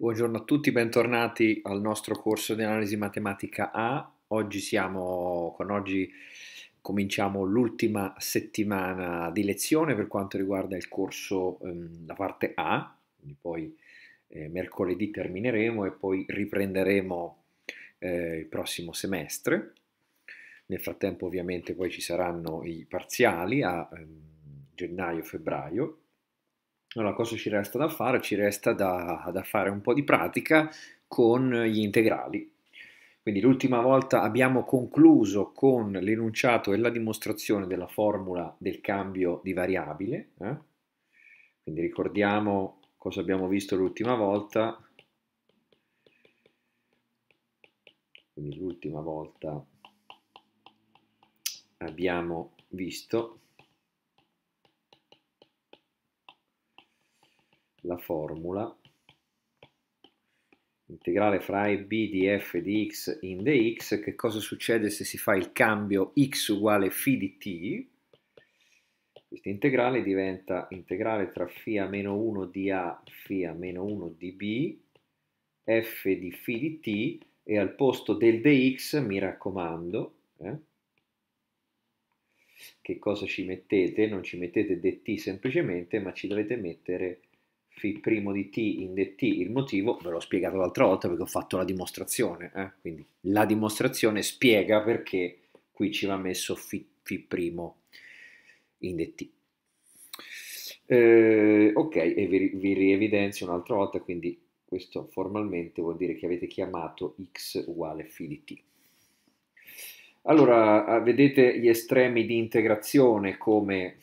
Buongiorno a tutti, bentornati al nostro corso di analisi matematica A. Oggi siamo con oggi cominciamo l'ultima settimana di lezione per quanto riguarda il corso la ehm, parte A, quindi poi eh, mercoledì termineremo e poi riprenderemo eh, il prossimo semestre. Nel frattempo ovviamente poi ci saranno i parziali a ehm, gennaio-febbraio allora, cosa ci resta da fare? Ci resta da, da fare un po' di pratica con gli integrali. Quindi l'ultima volta abbiamo concluso con l'enunciato e la dimostrazione della formula del cambio di variabile. Eh? Quindi ricordiamo cosa abbiamo visto l'ultima volta. Quindi l'ultima volta abbiamo visto la formula integrale fra a e b di f di x in dx, che cosa succede se si fa il cambio x uguale φ di t? Questa integrale diventa integrale tra φ a meno 1 di a, φ a meno 1 di b, f di φ di t, e al posto del dx, mi raccomando, eh, che cosa ci mettete? Non ci mettete dt semplicemente, ma ci dovete mettere φ' di t in dt il motivo, ve l'ho spiegato l'altra volta perché ho fatto la dimostrazione, eh? quindi la dimostrazione spiega perché qui ci va messo φ', primo in dt. Eh, ok, e vi, vi rievidenzio un'altra volta, quindi questo formalmente vuol dire che avete chiamato x uguale φ di t. Allora, ah, vedete gli estremi di integrazione come,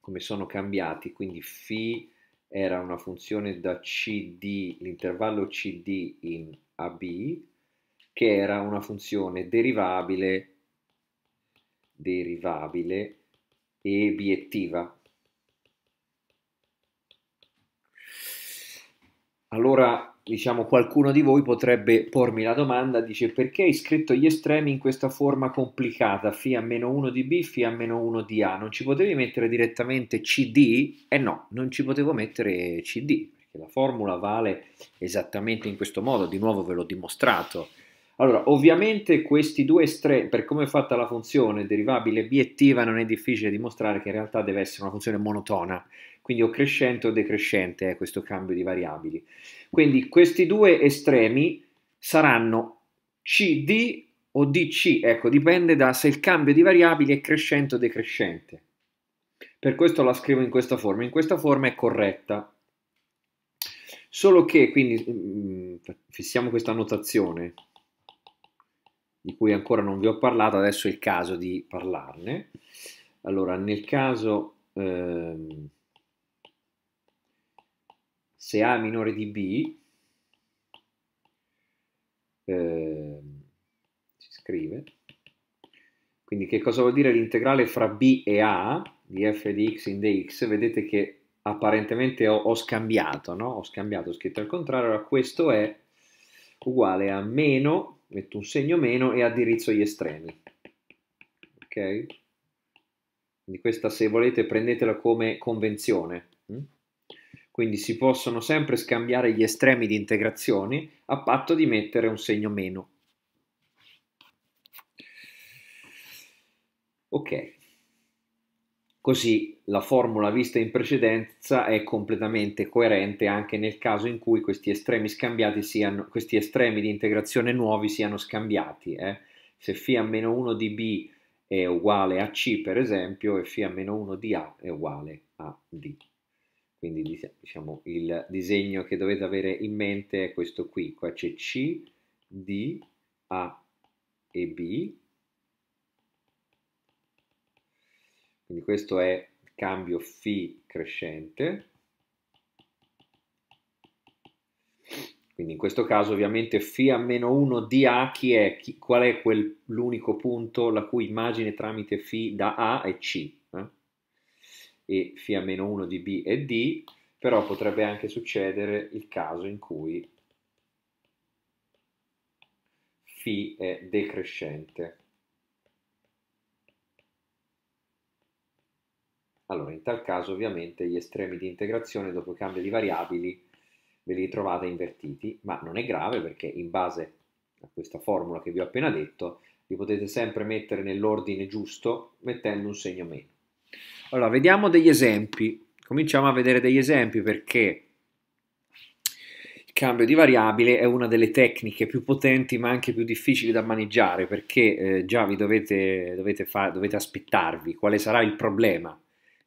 come sono cambiati, quindi φ era una funzione da cd, l'intervallo cd in ab, che era una funzione derivabile, derivabile e biettiva. Allora, diciamo, qualcuno di voi potrebbe pormi la domanda, dice perché hai scritto gli estremi in questa forma complicata, Φ-1 di B, Φ-1 di A, non ci potevi mettere direttamente CD? Eh no, non ci potevo mettere CD, perché la formula vale esattamente in questo modo, di nuovo ve l'ho dimostrato. Allora, ovviamente questi due estremi, per come è fatta la funzione derivabile obiettiva, non è difficile dimostrare che in realtà deve essere una funzione monotona, quindi o crescente o decrescente è eh, questo cambio di variabili. Quindi questi due estremi saranno CD o DC, ecco, dipende da se il cambio di variabili è crescente o decrescente. Per questo la scrivo in questa forma, in questa forma è corretta. Solo che, quindi, mm, fissiamo questa notazione, di cui ancora non vi ho parlato, adesso è il caso di parlarne. Allora, nel caso... Ehm, se A è minore di B, eh, si scrive, quindi che cosa vuol dire l'integrale fra B e A di f di x in dx? Vedete che apparentemente ho, ho scambiato, no? Ho scambiato, ho scritto al contrario, allora questo è uguale a meno, metto un segno meno e addirizzo gli estremi. Ok? Quindi questa se volete prendetela come convenzione. Hm? quindi si possono sempre scambiare gli estremi di integrazioni a patto di mettere un segno meno. Ok, così la formula vista in precedenza è completamente coerente anche nel caso in cui questi estremi, siano, questi estremi di integrazione nuovi siano scambiati. Eh? Se φ a meno 1 di b è uguale a c per esempio e φ a meno 1 di a è uguale a d quindi diciamo il disegno che dovete avere in mente è questo qui, qua c'è C, D, A e B, quindi questo è il cambio Φ crescente, quindi in questo caso ovviamente Φ a meno 1 di A chi è? Chi, qual è l'unico punto la cui immagine tramite Φ da A è C? e φ 1 di B e D, però potrebbe anche succedere il caso in cui φ è decrescente. Allora, in tal caso ovviamente gli estremi di integrazione dopo il cambio di variabili ve li trovate invertiti, ma non è grave perché in base a questa formula che vi ho appena detto li potete sempre mettere nell'ordine giusto mettendo un segno meno. Allora, vediamo degli esempi. Cominciamo a vedere degli esempi perché il cambio di variabile è una delle tecniche più potenti ma anche più difficili da maneggiare perché eh, già vi dovete, dovete, dovete aspettarvi quale sarà il problema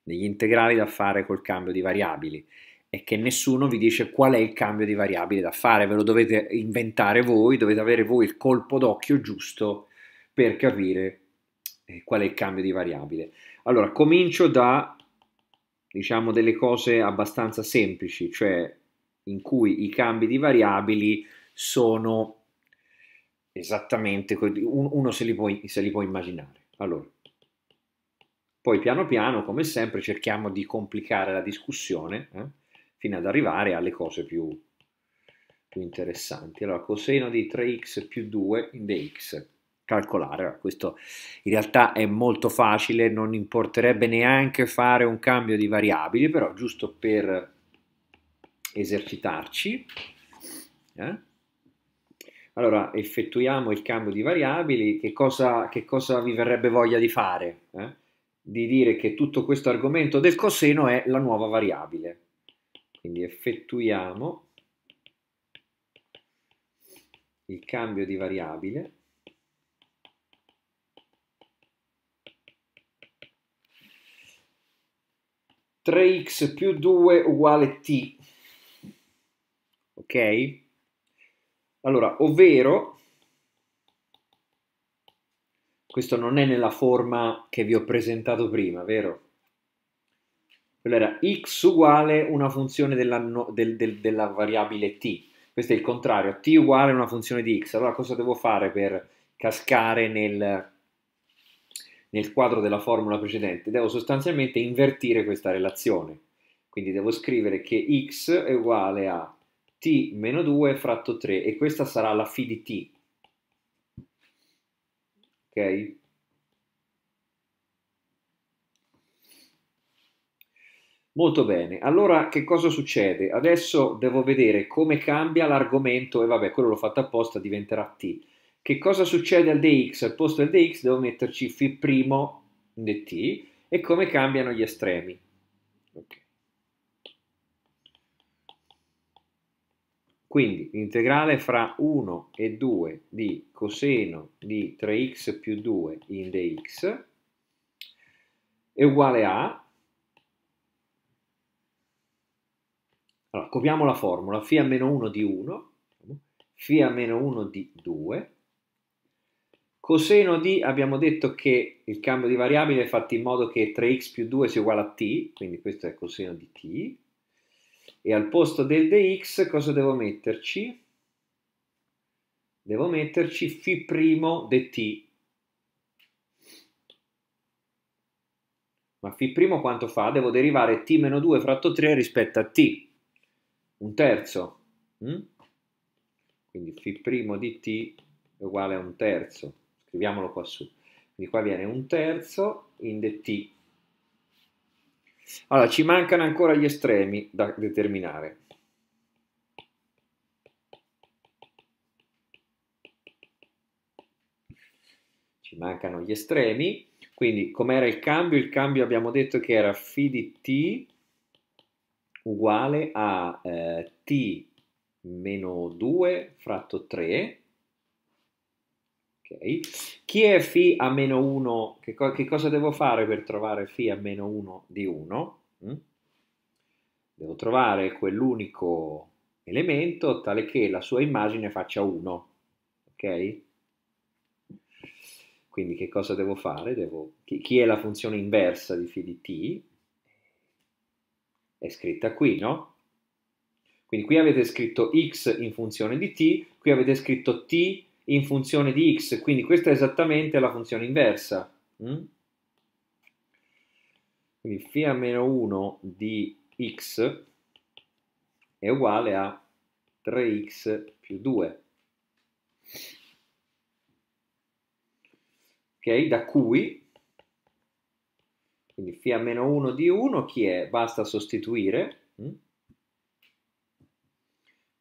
degli integrali da fare col cambio di variabili è che nessuno vi dice qual è il cambio di variabile da fare, ve lo dovete inventare voi, dovete avere voi il colpo d'occhio giusto per capire eh, qual è il cambio di variabile. Allora, comincio da, diciamo, delle cose abbastanza semplici, cioè in cui i cambi di variabili sono esattamente, uno se li può, se li può immaginare. Allora, poi piano piano, come sempre, cerchiamo di complicare la discussione eh, fino ad arrivare alle cose più, più interessanti. Allora, coseno di 3x più 2 in dx calcolare. Questo in realtà è molto facile, non importerebbe neanche fare un cambio di variabili, però giusto per esercitarci. Eh? Allora, effettuiamo il cambio di variabili, che cosa, che cosa vi verrebbe voglia di fare? Eh? Di dire che tutto questo argomento del coseno è la nuova variabile. Quindi effettuiamo il cambio di variabile 3x più 2 uguale t. Ok? Allora, ovvero, questo non è nella forma che vi ho presentato prima, vero? Allora, x uguale una funzione della, no, del, del, della variabile t. Questo è il contrario, t uguale una funzione di x. Allora, cosa devo fare per cascare nel nel quadro della formula precedente, devo sostanzialmente invertire questa relazione. Quindi devo scrivere che x è uguale a t meno 2 fratto 3 e questa sarà la phi di t. Ok? Molto bene, allora che cosa succede? Adesso devo vedere come cambia l'argomento e vabbè, quello l'ho fatto apposta, diventerà t. Che cosa succede al dx? Al posto del dx devo metterci φ' dt e come cambiano gli estremi. Okay. Quindi l'integrale fra 1 e 2 di coseno di 3x più 2 in dx è uguale a... Allora, copiamo la formula, φ a meno 1 di 1, φ a meno 1 di 2, Coseno di abbiamo detto che il cambio di variabile è fatto in modo che 3x più 2 sia uguale a t, quindi questo è coseno di t, e al posto del dx cosa devo metterci? Devo metterci φ' t. Ma φ' quanto fa? Devo derivare t meno 2 fratto 3 rispetto a t, un terzo. Mm? Quindi φ' di t è uguale a un terzo scriviamolo qua su. Quindi qua viene un terzo in dt. Allora, ci mancano ancora gli estremi da determinare. Ci mancano gli estremi, quindi com'era il cambio? Il cambio abbiamo detto che era φ di t uguale a eh, t meno 2 fratto 3 Okay. Chi è φ a meno 1? Che, co che, cosa devo fare per trovare φ a meno 1 di 1? Mm? Devo trovare quell'unico elemento tale che la sua immagine faccia 1. Ok? Quindi che cosa devo fare? Devo... Chi, è la funzione inversa di φ di t? È scritta qui, no? Quindi qui avete scritto x in funzione di t, qui avete scritto t in funzione di x, quindi questa è esattamente la funzione inversa. Mm? Quindi φ meno 1 di x è uguale a 3x più 2. Ok, da cui, quindi φ meno 1 di 1, chi è? Basta sostituire. Mm?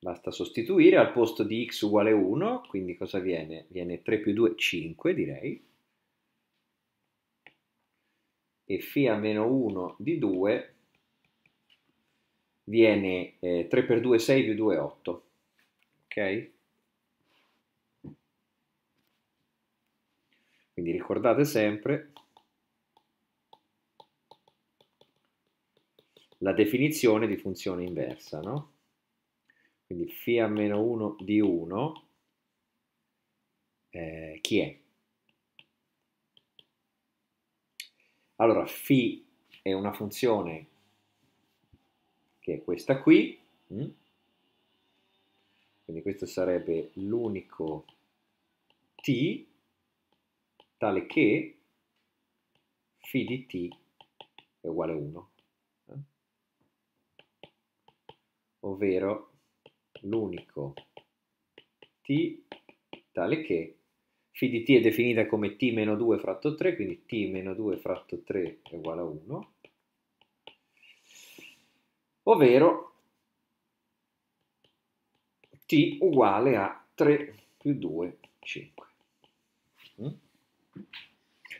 Basta sostituire al posto di x uguale 1, quindi cosa viene? Viene 3 più 2, 5 direi. E φ a meno 1 di 2 viene eh, 3 per 2, 6 più 2, 8. Ok? Quindi ricordate sempre la definizione di funzione inversa, no? quindi φ a meno 1 di 1, eh, chi è? Allora, φ è una funzione che è questa qui, mh? Mm? quindi questo sarebbe l'unico t tale che φ di t è uguale a 1, eh? ovvero l'unico t tale che φ di t è definita come t-2 fratto 3, quindi t-2 fratto 3 è uguale a 1, ovvero t uguale a 3 più 2, 5. Mm?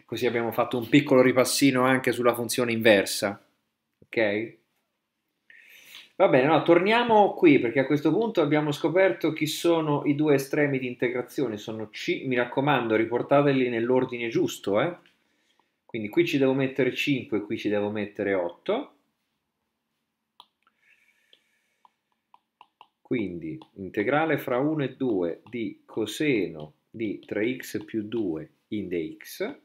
Così abbiamo fatto un piccolo ripassino anche sulla funzione inversa, ok? Va bene, no, torniamo qui perché a questo punto abbiamo scoperto chi sono i due estremi di integrazione, sono C, mi raccomando, riportateli nell'ordine giusto, eh? Quindi qui ci devo mettere 5, qui ci devo mettere 8. Quindi integrale fra 1 e 2 di coseno di 3x più 2 in dx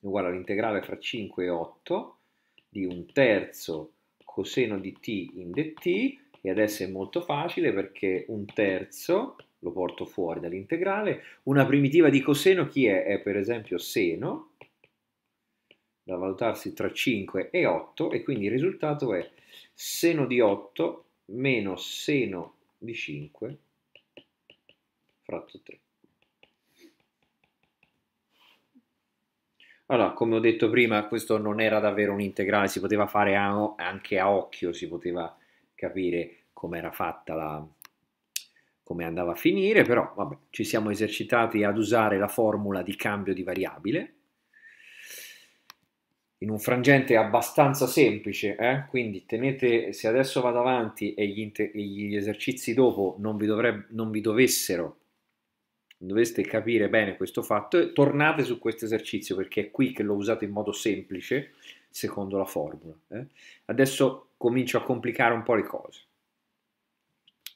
uguale all'integrale fra 5 e 8 di un terzo coseno di t in dt e adesso è molto facile perché un terzo lo porto fuori dall'integrale, una primitiva di coseno chi è? È per esempio seno, da valutarsi tra 5 e 8 e quindi il risultato è seno di 8 meno seno di 5 fratto 3. Allora, come ho detto prima, questo non era davvero un integrale, si poteva fare a, anche a occhio, si poteva capire come era fatta la, come andava a finire, però vabbè, ci siamo esercitati ad usare la formula di cambio di variabile in un frangente abbastanza semplice, eh? quindi tenete, se adesso vado avanti e gli, gli esercizi dopo non vi, non vi dovessero doveste capire bene questo fatto, tornate su questo esercizio perché è qui che lo usate in modo semplice, secondo la formula. Eh? Adesso comincio a complicare un po' le cose.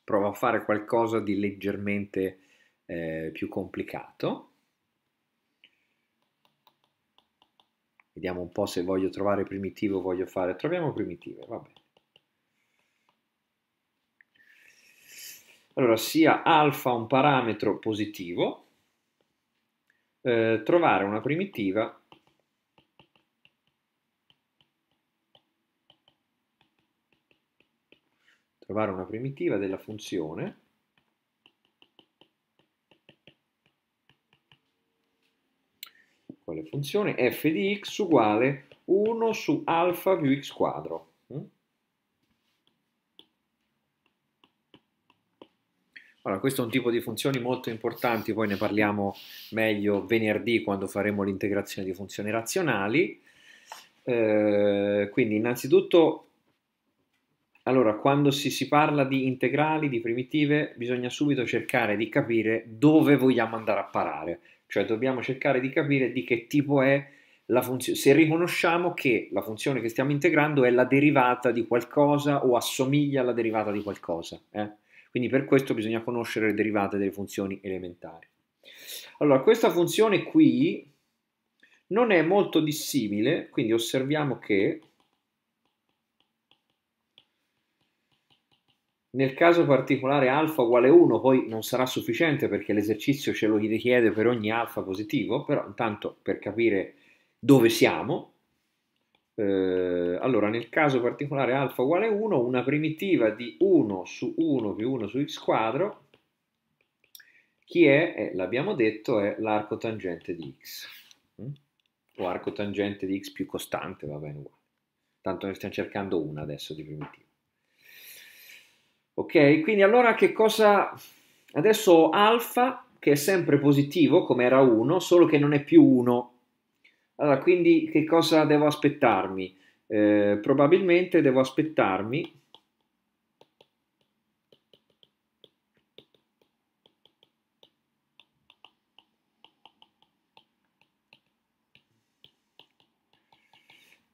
Provo a fare qualcosa di leggermente eh, più complicato. Vediamo un po' se voglio trovare primitivo, voglio fare... Troviamo primitivo, va bene. Allora, sia alfa un parametro positivo, eh, trovare una primitiva trovare una primitiva della funzione quale funzione f di x uguale 1 su alfa più x quadro Allora, questo è un tipo di funzioni molto importanti, poi ne parliamo meglio venerdì quando faremo l'integrazione di funzioni razionali. Eh, quindi innanzitutto, allora, quando si, si parla di integrali, di primitive, bisogna subito cercare di capire dove vogliamo andare a parare, cioè dobbiamo cercare di capire di che tipo è la funzione, se riconosciamo che la funzione che stiamo integrando è la derivata di qualcosa o assomiglia alla derivata di qualcosa. Eh? Quindi per questo bisogna conoscere le derivate delle funzioni elementari. Allora, questa funzione qui non è molto dissimile, quindi osserviamo che nel caso particolare alfa uguale 1 poi non sarà sufficiente perché l'esercizio ce lo richiede per ogni alfa positivo, però intanto per capire dove siamo, eh, allora, nel caso particolare alfa uguale 1, una primitiva di 1 su 1 più 1 su x quadro, chi è, eh, l'abbiamo detto, è l'arco tangente di x, mm? o arco tangente di x più costante, va bene uguale. Tanto ne stiamo cercando una adesso di primitiva. Ok, quindi allora che cosa... Adesso alfa, che è sempre positivo, come era 1, solo che non è più 1, allora, quindi che cosa devo aspettarmi? Eh, probabilmente devo aspettarmi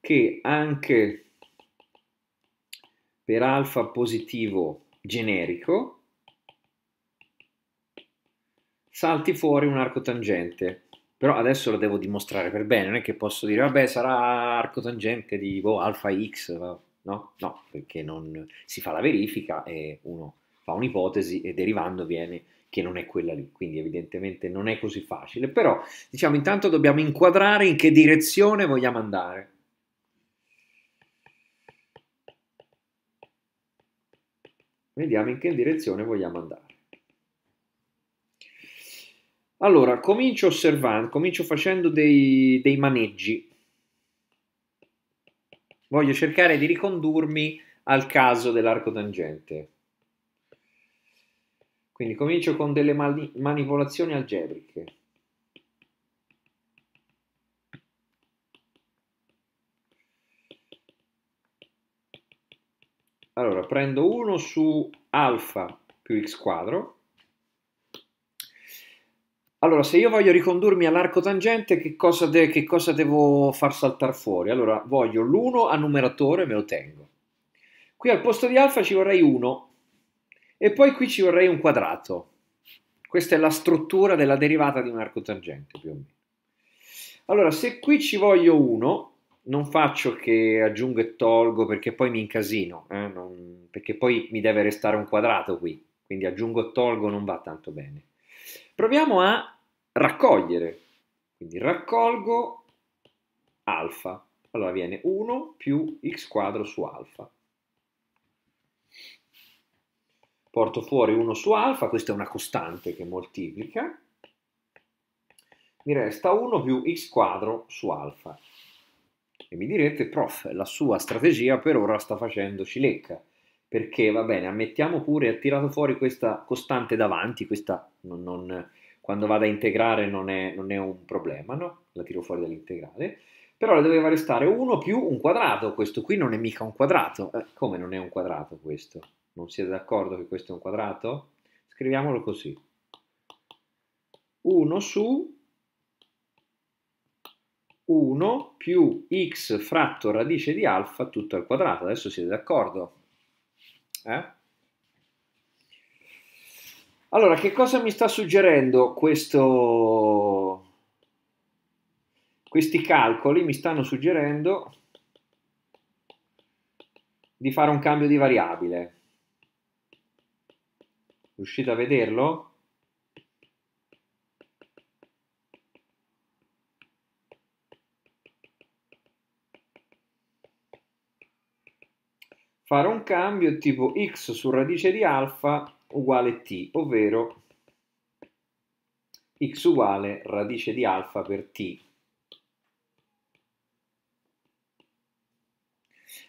che anche per alfa positivo generico salti fuori un arco tangente però adesso lo devo dimostrare per bene, non è che posso dire vabbè sarà arco tangente di boh, alfa x, no, no, perché non si fa la verifica e uno fa un'ipotesi e derivando viene che non è quella lì, quindi evidentemente non è così facile, però diciamo intanto dobbiamo inquadrare in che direzione vogliamo andare. Vediamo in che direzione vogliamo andare. Allora, comincio osservando, comincio facendo dei, dei maneggi. Voglio cercare di ricondurmi al caso dell'arco tangente. Quindi comincio con delle mani manipolazioni algebriche. Allora, prendo 1 su alfa più x quadro allora, se io voglio ricondurmi all'arco tangente, che cosa, de che cosa devo far saltare fuori? Allora, voglio l'1 a numeratore, me lo tengo. Qui al posto di alfa ci vorrei 1 e poi qui ci vorrei un quadrato. Questa è la struttura della derivata di un arco tangente, più o meno. Allora, se qui ci voglio 1, non faccio che aggiungo e tolgo perché poi mi incasino, eh? non... perché poi mi deve restare un quadrato qui, quindi aggiungo e tolgo non va tanto bene. Proviamo a raccogliere. Quindi raccolgo alfa. Allora viene 1 più x quadro su alfa. Porto fuori 1 su alfa, questa è una costante che moltiplica. Mi resta 1 più x quadro su alfa. E mi direte, prof, la sua strategia per ora sta facendo cilecca perché va bene, ammettiamo pure, ha tirato fuori questa costante davanti, questa non, non, quando vado a integrare non è, non è, un problema, no? La tiro fuori dall'integrale, però le doveva restare 1 più un quadrato, questo qui non è mica un quadrato, eh, come non è un quadrato questo? Non siete d'accordo che questo è un quadrato? Scriviamolo così, 1 su 1 più x fratto radice di alfa tutto al quadrato, adesso siete d'accordo? Eh? Allora, che cosa mi sta suggerendo questo... Questi calcoli mi stanno suggerendo di fare un cambio di variabile. Riuscite a vederlo? fare un cambio tipo x su radice di alfa uguale t, ovvero x uguale radice di alfa per t.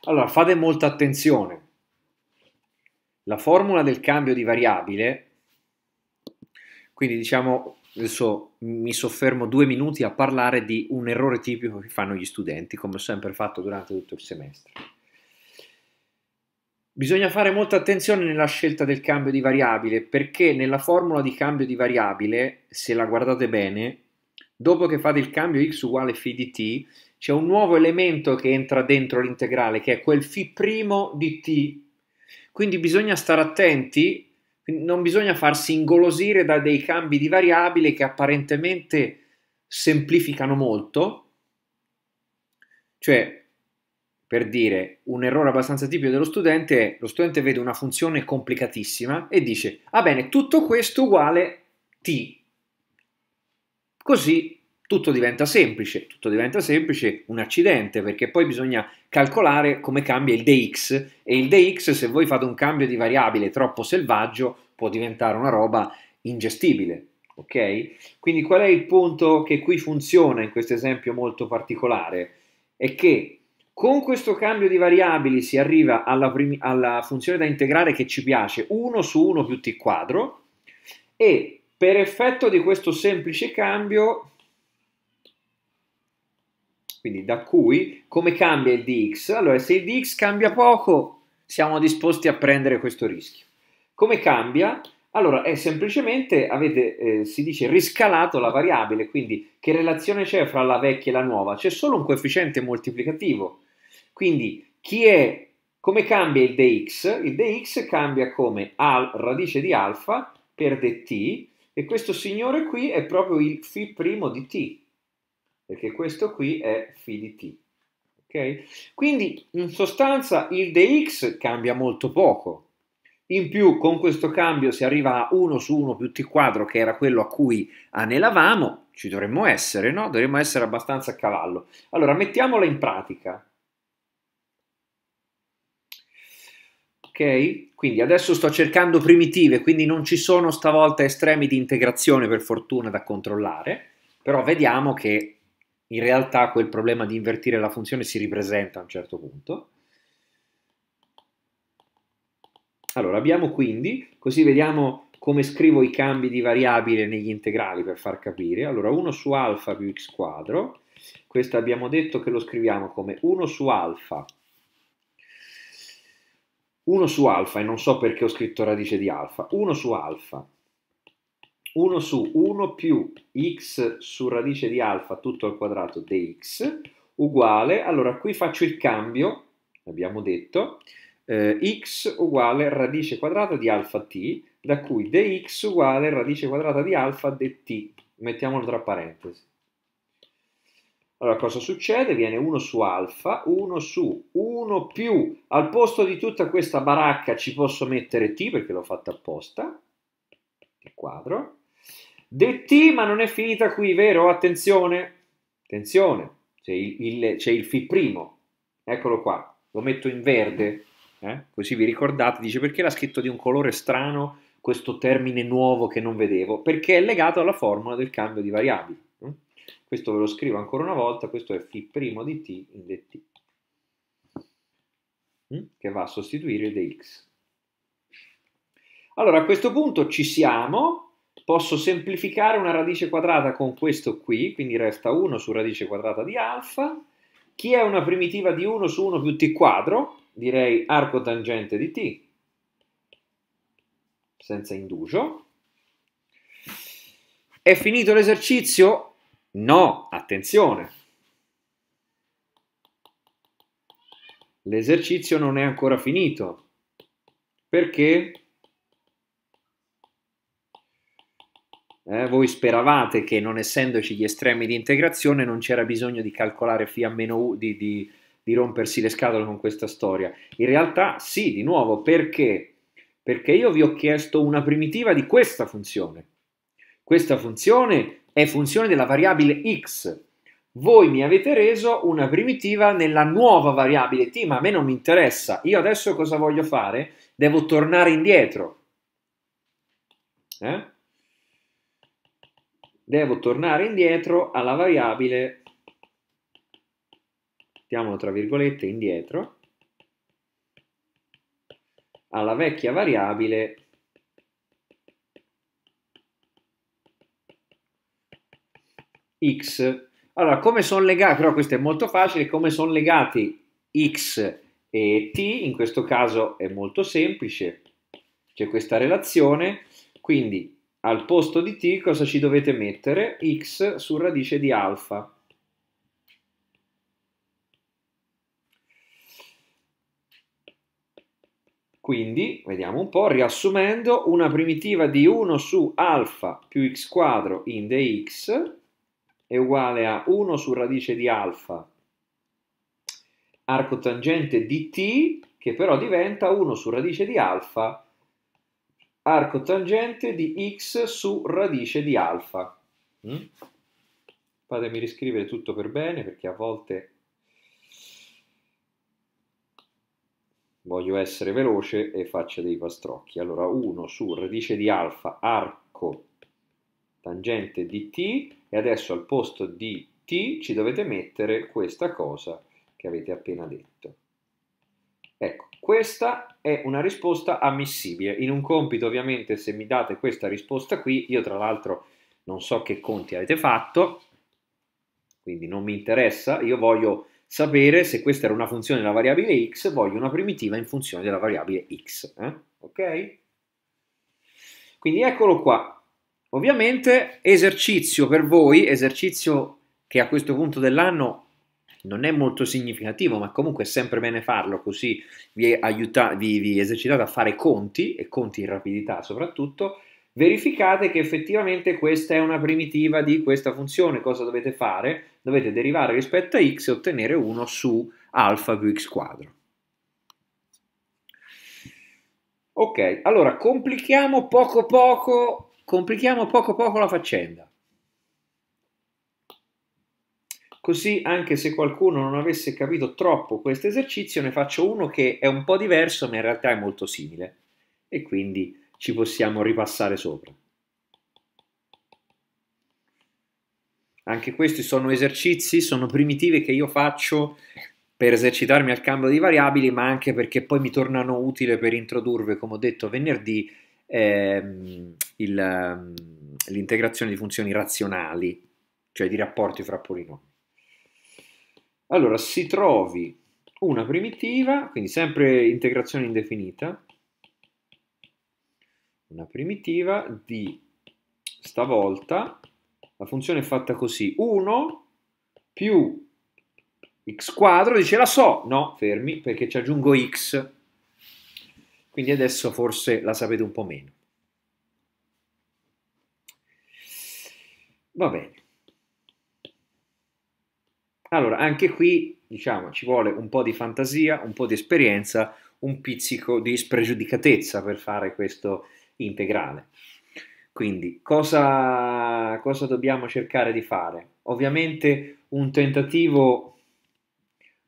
Allora, fate molta attenzione. La formula del cambio di variabile, quindi diciamo, adesso mi soffermo due minuti a parlare di un errore tipico che fanno gli studenti, come ho sempre fatto durante tutto il semestre. Bisogna fare molta attenzione nella scelta del cambio di variabile perché nella formula di cambio di variabile, se la guardate bene, dopo che fate il cambio x uguale phi di t, c'è un nuovo elemento che entra dentro l'integrale che è quel phi primo di t. Quindi bisogna stare attenti, non bisogna farsi ingolosire da dei cambi di variabile che apparentemente semplificano molto. Cioè, per dire, un errore abbastanza tipico dello studente è lo studente vede una funzione complicatissima e dice, va ah bene, tutto questo uguale t. Così tutto diventa semplice, tutto diventa semplice un accidente perché poi bisogna calcolare come cambia il dx e il dx se voi fate un cambio di variabile troppo selvaggio può diventare una roba ingestibile, ok? Quindi qual è il punto che qui funziona in questo esempio molto particolare? È che con questo cambio di variabili si arriva alla, primi, alla funzione da integrare che ci piace, 1 su 1 più t quadro, e per effetto di questo semplice cambio, quindi da cui, come cambia il dx? Allora, se il dx cambia poco, siamo disposti a prendere questo rischio. Come cambia? Allora, è semplicemente, avete, eh, si dice, riscalato la variabile, quindi che relazione c'è fra la vecchia e la nuova? C'è solo un coefficiente moltiplicativo, quindi chi è, come cambia il dx? Il dx cambia come al, radice di alfa per dt e questo signore qui è proprio il φ' di t, perché questo qui è φ di t. Okay? Quindi in sostanza il dx cambia molto poco. In più con questo cambio si arriva a 1 su 1 più t quadro che era quello a cui anelavamo, ci dovremmo essere, no? Dovremmo essere abbastanza a cavallo. Allora mettiamola in pratica. ok? Quindi adesso sto cercando primitive, quindi non ci sono stavolta estremi di integrazione per fortuna da controllare, però vediamo che in realtà quel problema di invertire la funzione si ripresenta a un certo punto. Allora, abbiamo quindi, così vediamo come scrivo i cambi di variabile negli integrali per far capire. Allora, 1 su alfa più x quadro, questo abbiamo detto che lo scriviamo come 1 su alfa 1 su alfa, e non so perché ho scritto radice di alfa, 1 su alfa, 1 su 1 più x su radice di alfa tutto al quadrato dx, uguale, allora qui faccio il cambio, abbiamo detto, eh, x uguale radice quadrata di alfa t, da cui dx uguale radice quadrata di alfa dt, mettiamolo tra parentesi. Allora cosa succede? Viene 1 su alfa, 1 su 1 più. Al posto di tutta questa baracca ci posso mettere t perché l'ho fatta apposta, il quadro. Dt ma non è finita qui, vero? Attenzione, attenzione, c'è il, il, il φ', eccolo qua, lo metto in verde, eh? così vi ricordate, dice perché l'ha scritto di un colore strano questo termine nuovo che non vedevo? Perché è legato alla formula del cambio di variabili. Questo ve lo scrivo ancora una volta, questo è φ' di t in dt, mm? che va a sostituire dx. Allora, a questo punto ci siamo, posso semplificare una radice quadrata con questo qui, quindi resta 1 su radice quadrata di alfa, chi è una primitiva di 1 su 1 più t quadro, direi arco tangente di t, senza indugio. È finito l'esercizio? No, attenzione! L'esercizio non è ancora finito. Perché? Eh, voi speravate che non essendoci gli estremi di integrazione non c'era bisogno di calcolare φ a meno u, di, di, di rompersi le scatole con questa storia. In realtà sì, di nuovo, perché? Perché io vi ho chiesto una primitiva di questa funzione. Questa funzione è funzione della variabile x. Voi mi avete reso una primitiva nella nuova variabile t, ma a me non mi interessa. Io adesso cosa voglio fare? Devo tornare indietro. Eh? Devo tornare indietro alla variabile, mettiamolo tra virgolette, indietro, alla vecchia variabile x. Allora, come sono legati, però questo è molto facile, come sono legati x e t, in questo caso è molto semplice, c'è questa relazione, quindi al posto di t cosa ci dovete mettere? x su radice di alfa. Quindi, vediamo un po', riassumendo, una primitiva di 1 su alfa più x quadro in dx è uguale a 1 su radice di alfa arco tangente di t che però diventa 1 su radice di alfa arco tangente di x su radice di alfa. Mm? Fatemi riscrivere tutto per bene perché a volte voglio essere veloce e faccio dei pastrocchi. Allora 1 su radice di alfa arco tangente di t e adesso al posto di t ci dovete mettere questa cosa che avete appena detto. Ecco, questa è una risposta ammissibile. In un compito ovviamente se mi date questa risposta qui, io tra l'altro non so che conti avete fatto, quindi non mi interessa, io voglio sapere se questa era una funzione della variabile x, voglio una primitiva in funzione della variabile x. Eh? Ok? Quindi eccolo qua, Ovviamente esercizio per voi, esercizio che a questo punto dell'anno non è molto significativo, ma comunque è sempre bene farlo, così vi, aiuta, vi, vi esercitate a fare conti, e conti in rapidità soprattutto, verificate che effettivamente questa è una primitiva di questa funzione, cosa dovete fare? Dovete derivare rispetto a x e ottenere 1 su alfa più x quadro. Ok, allora complichiamo poco poco Complichiamo poco poco la faccenda. Così, anche se qualcuno non avesse capito troppo questo esercizio, ne faccio uno che è un po' diverso, ma in realtà è molto simile. E quindi ci possiamo ripassare sopra. Anche questi sono esercizi, sono primitivi che io faccio per esercitarmi al cambio di variabili, ma anche perché poi mi tornano utili per introdurre, come ho detto venerdì, ehm, il, ehm, l'integrazione di funzioni razionali, cioè di rapporti fra polinomi. Allora, si trovi una primitiva, quindi sempre integrazione indefinita, una primitiva di stavolta la funzione è fatta così 1 più x quadro dice la so no fermi perché ci aggiungo x quindi adesso forse la sapete un po' meno. Va bene. Allora, anche qui, diciamo, ci vuole un po' di fantasia, un po' di esperienza, un pizzico di spregiudicatezza per fare questo integrale. Quindi, cosa, cosa dobbiamo cercare di fare? Ovviamente un tentativo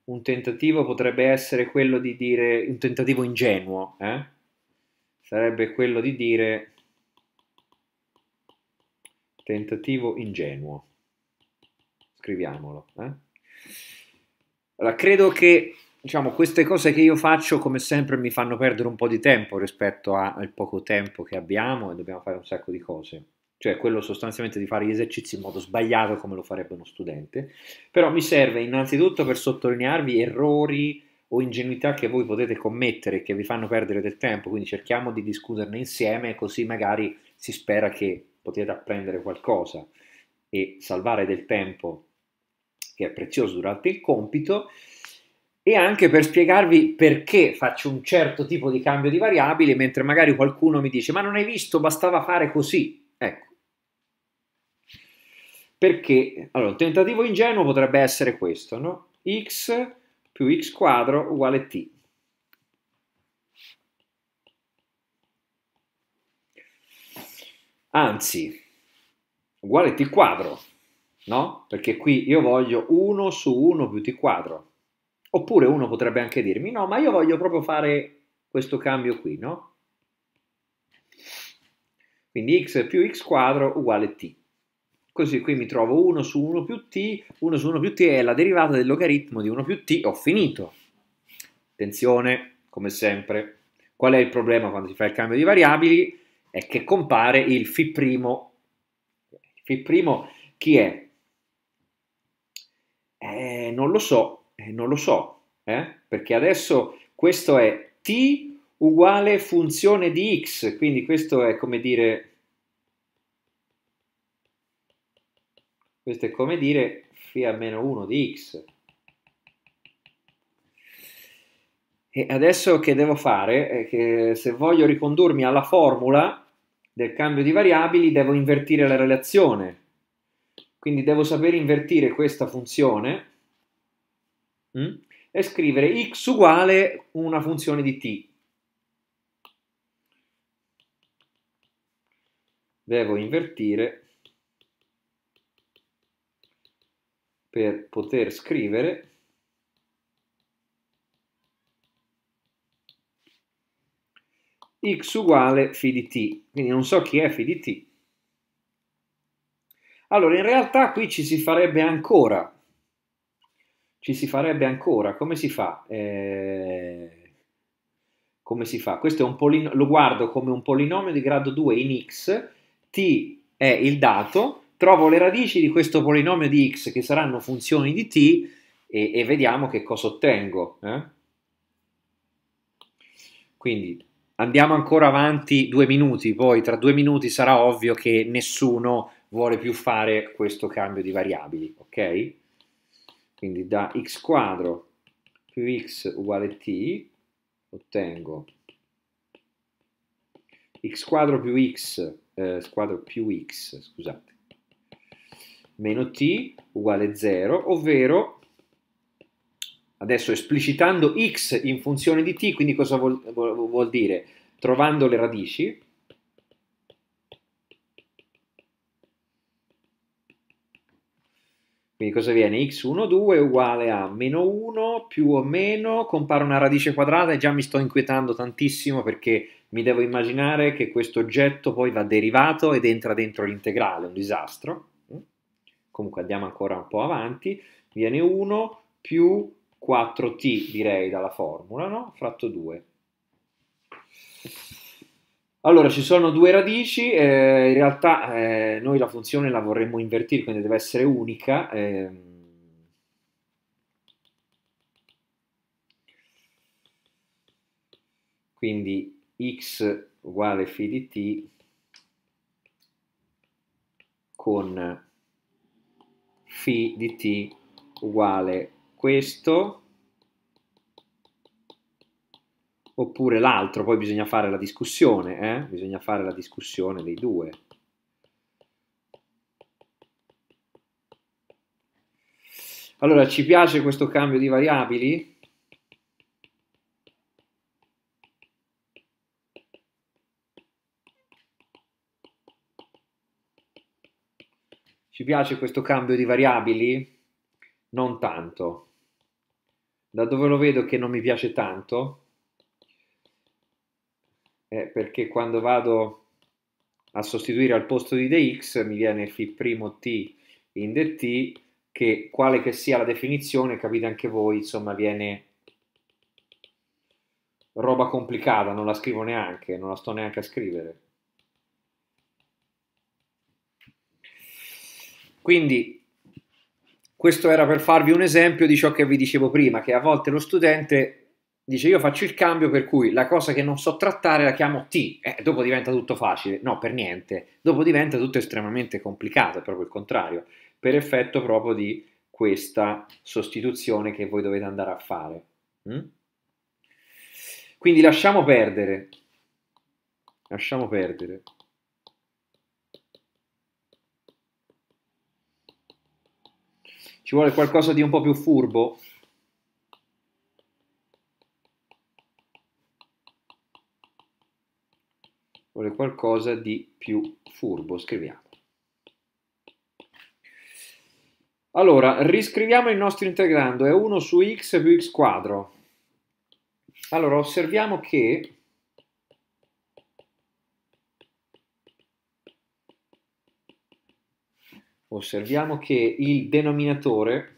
un tentativo potrebbe essere quello di dire, un tentativo ingenuo, eh? sarebbe quello di dire tentativo ingenuo. Scriviamolo. Eh? Allora, credo che diciamo, queste cose che io faccio come sempre mi fanno perdere un po' di tempo rispetto al poco tempo che abbiamo e dobbiamo fare un sacco di cose cioè quello sostanzialmente di fare gli esercizi in modo sbagliato come lo farebbe uno studente, però mi serve innanzitutto per sottolinearvi errori o ingenuità che voi potete commettere che vi fanno perdere del tempo, quindi cerchiamo di discuterne insieme così magari si spera che potete apprendere qualcosa e salvare del tempo che è prezioso durante il compito e anche per spiegarvi perché faccio un certo tipo di cambio di variabile mentre magari qualcuno mi dice ma non hai visto bastava fare così Ecco, perché, allora, il tentativo ingenuo potrebbe essere questo, no? x più x quadro uguale t. Anzi, uguale t quadro, no? Perché qui io voglio 1 su 1 più t quadro. Oppure uno potrebbe anche dirmi, no, ma io voglio proprio fare questo cambio qui, no? Quindi x più x quadro uguale t. Così qui mi trovo 1 su 1 più t, 1 su 1 più t è la derivata del logaritmo di 1 più t, ho finito. Attenzione, come sempre, qual è il problema quando si fa il cambio di variabili? È che compare il φ'. Il φ' chi è? Eh, non lo so, eh, non lo so, eh? perché adesso questo è t uguale funzione di x, quindi questo è come dire Questo è come dire phi a meno 1 di x. E adesso che devo fare è che se voglio ricondurmi alla formula del cambio di variabili devo invertire la relazione. Quindi devo sapere invertire questa funzione mh, mm, e scrivere x uguale una funzione di t. Devo invertire per poter scrivere x uguale phi di t, quindi non so chi è phi di t. Allora, in realtà qui ci si farebbe ancora, ci si farebbe ancora, come si fa? Eh, come si fa? Questo è un polinomio, lo guardo come un polinomio di grado 2 in x, t è il dato, trovo le radici di questo polinomio di x che saranno funzioni di t e, e vediamo che cosa ottengo. Eh? Quindi andiamo ancora avanti due minuti, poi tra due minuti sarà ovvio che nessuno vuole più fare questo cambio di variabili, ok? Quindi da x quadro più x uguale t ottengo x quadro più x, eh, quadro più x, scusate, meno t uguale 0, ovvero adesso esplicitando x in funzione di t, quindi cosa vuol, vuol dire? Trovando le radici, Quindi cosa viene? x1, 2 uguale a meno 1 più o meno, compare una radice quadrata e già mi sto inquietando tantissimo perché mi devo immaginare che questo oggetto poi va derivato ed entra dentro l'integrale, un disastro comunque andiamo ancora un po' avanti, viene 1 più 4t direi dalla formula, no? fratto 2. Allora, ci sono due radici, eh, in realtà eh, noi la funzione la vorremmo invertire, quindi deve essere unica. Eh, quindi x uguale φ di t con φ di t uguale questo oppure l'altro, poi bisogna fare la discussione, eh? bisogna fare la discussione dei due. Allora, ci piace questo cambio di variabili? Ci piace questo cambio di variabili? Non tanto. Da dove lo vedo che non mi piace tanto? Eh, perché quando vado a sostituire al posto di dx mi viene φ't in dt che quale che sia la definizione, capite anche voi, insomma viene roba complicata, non la scrivo neanche, non la sto neanche a scrivere. Quindi questo era per farvi un esempio di ciò che vi dicevo prima, che a volte lo studente dice io faccio il cambio per cui la cosa che non so trattare la chiamo T, eh, dopo diventa tutto facile, no per niente, dopo diventa tutto estremamente complicato, è proprio il contrario, per effetto proprio di questa sostituzione che voi dovete andare a fare. Mm? Quindi lasciamo perdere, lasciamo perdere. Ci vuole qualcosa di un po' più furbo? Vuole qualcosa di più furbo, scriviamo. Allora, riscriviamo il nostro integrando, è 1 su x più x quadro. Allora, osserviamo che osserviamo che il denominatore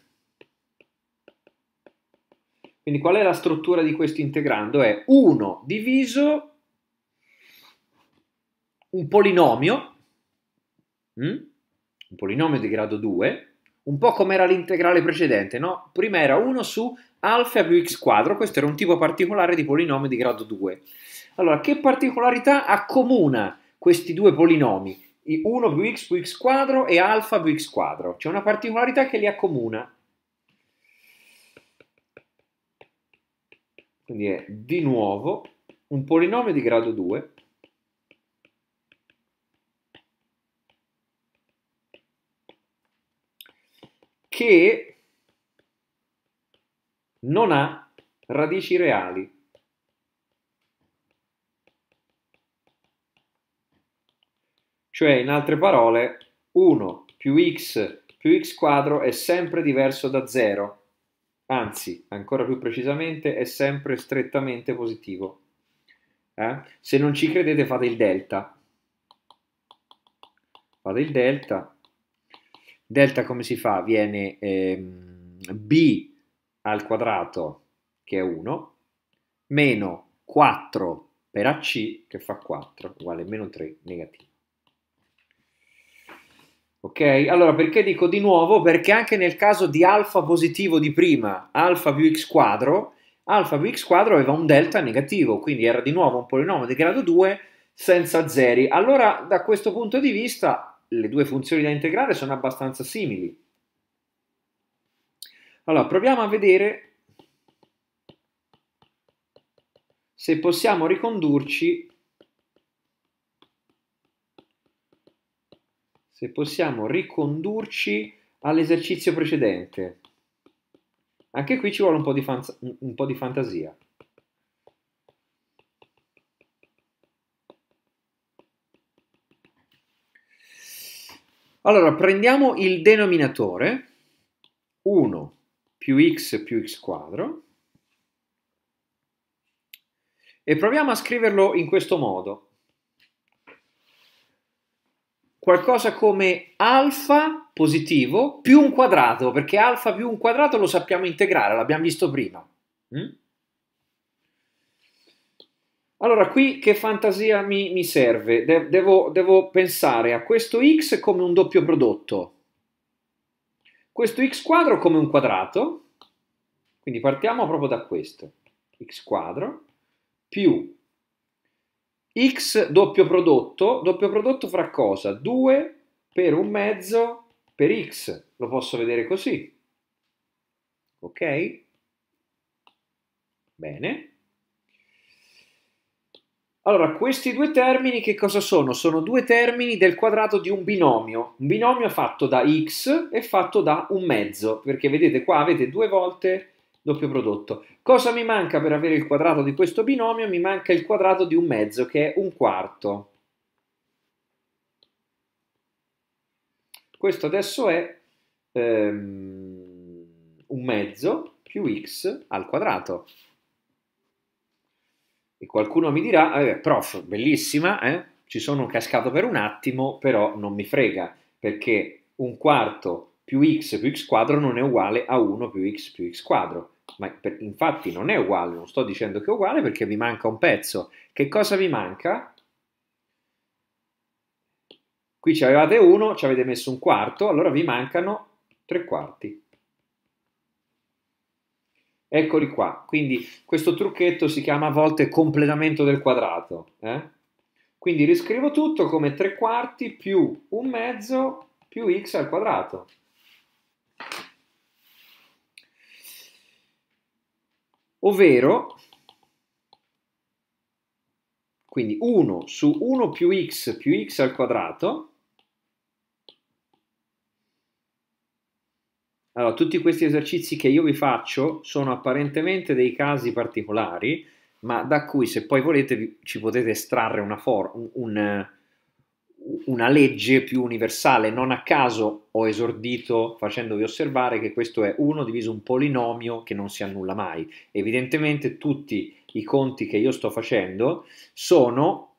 quindi qual è la struttura di questo integrando? È 1 diviso un polinomio, mm? un polinomio di grado 2, un po' come era l'integrale precedente, no? Prima era 1 su alfa più x quadro, questo era un tipo particolare di polinomio di grado 2. Allora, che particolarità accomuna questi due polinomi? 1 più x più x quadro e alfa più x quadro. C'è una particolarità che li accomuna. Quindi è di nuovo un polinomio di grado 2 che non ha radici reali. Cioè, in altre parole, 1 più x più x quadro è sempre diverso da 0, anzi, ancora più precisamente, è sempre strettamente positivo. Eh? Se non ci credete fate il delta. Fate il delta. Delta come si fa? Viene ehm, b al quadrato, che è 1, meno 4 per ac, che fa 4, uguale meno 3 negativo. Ok, allora perché dico di nuovo? Perché anche nel caso di alfa positivo di prima, alfa più x quadro, alfa più x quadro aveva un delta negativo, quindi era di nuovo un polinomio di grado 2 senza zeri. Allora, da questo punto di vista, le due funzioni da integrare sono abbastanza simili. Allora, proviamo a vedere se possiamo ricondurci se possiamo ricondurci all'esercizio precedente. Anche qui ci vuole un po' di, un po di fantasia. Allora, prendiamo il denominatore 1 più x più x quadro e proviamo a scriverlo in questo modo qualcosa come alfa positivo più un quadrato, perché alfa più un quadrato lo sappiamo integrare, l'abbiamo visto prima. Mm? Allora, qui che fantasia mi, mi serve? De devo, devo pensare a questo x come un doppio prodotto, questo x quadro come un quadrato, quindi partiamo proprio da questo, x quadro più X doppio prodotto, doppio prodotto fra cosa? 2 per un mezzo per X, lo posso vedere così, ok? Bene. Allora, questi due termini che cosa sono? Sono due termini del quadrato di un binomio, un binomio fatto da x e fatto da un mezzo, perché vedete qua avete due volte doppio prodotto. Cosa mi manca per avere il quadrato di questo binomio? Mi manca il quadrato di un mezzo, che è un quarto. Questo adesso è ehm, un mezzo più x al quadrato. E qualcuno mi dirà, eh, prof, bellissima, eh? ci sono cascato per un attimo, però non mi frega, perché un quarto più x più x quadro non è uguale a 1 più x più x quadro ma per, infatti non è uguale, non sto dicendo che è uguale perché vi manca un pezzo. Che cosa vi manca? Qui ci avevate uno, ci avete messo un quarto, allora vi mancano tre quarti. Eccoli qua. Quindi questo trucchetto si chiama a volte completamento del quadrato. Eh? Quindi riscrivo tutto come tre quarti più un mezzo più x al quadrato. ovvero quindi 1 su 1 più x più x al quadrato. Allora, tutti questi esercizi che io vi faccio sono apparentemente dei casi particolari, ma da cui se poi volete ci potete estrarre una, for un, un, una legge più universale. Non a caso ho esordito facendovi osservare che questo è 1 diviso un polinomio che non si annulla mai. Evidentemente tutti i conti che io sto facendo sono,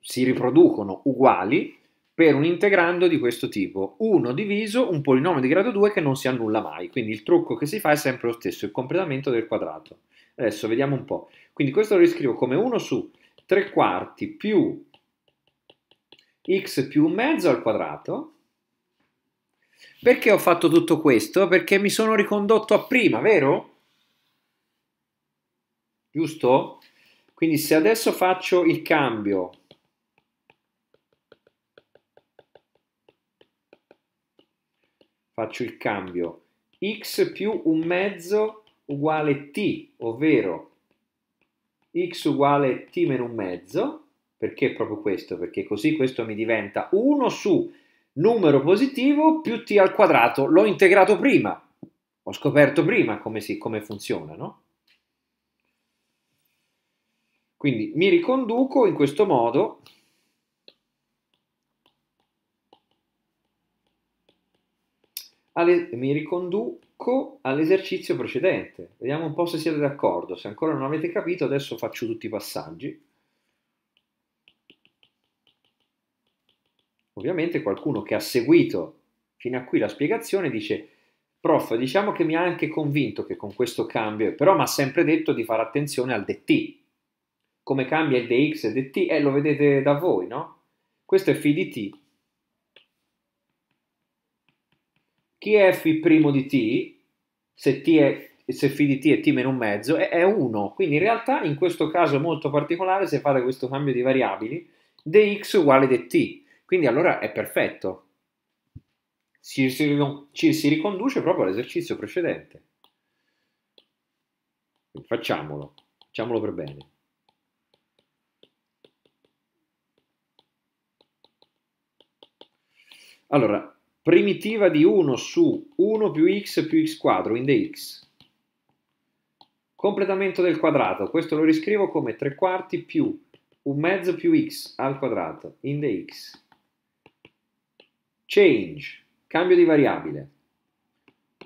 si riproducono uguali per un integrando di questo tipo. 1 diviso un polinomio di grado 2 che non si annulla mai. Quindi il trucco che si fa è sempre lo stesso, il completamento del quadrato. Adesso vediamo un po'. Quindi questo lo riscrivo come 1 su 3 quarti più x più un mezzo al quadrato. Perché ho fatto tutto questo? Perché mi sono ricondotto a prima, vero? Giusto? Quindi se adesso faccio il cambio faccio il cambio x più un mezzo uguale t, ovvero x uguale t meno un mezzo, perché proprio questo? Perché così questo mi diventa 1 su numero positivo più t al quadrato. L'ho integrato prima, ho scoperto prima come, si, come funziona, no? Quindi mi riconduco in questo modo mi riconduco all'esercizio precedente. Vediamo un po' se siete d'accordo. Se ancora non avete capito, adesso faccio tutti i passaggi. Ovviamente qualcuno che ha seguito fino a qui la spiegazione dice, prof, diciamo che mi ha anche convinto che con questo cambio, però mi ha sempre detto di fare attenzione al dt. Come cambia il dx e il dt? Eh, lo vedete da voi, no? Questo è phi di t. Chi è phi' di t? Se, t è, se phi di t è t meno un mezzo, è 1. Quindi in realtà in questo caso molto particolare, se fate questo cambio di variabili, dx uguale dt. Quindi allora è perfetto. Ci si, ci si riconduce proprio all'esercizio precedente. Facciamolo, facciamolo per bene. Allora, primitiva di 1 su 1 più x più x quadro, quindi x. Completamento del quadrato, questo lo riscrivo come 3 quarti più 1 mezzo più x al quadrato, in dx change, cambio di variabile,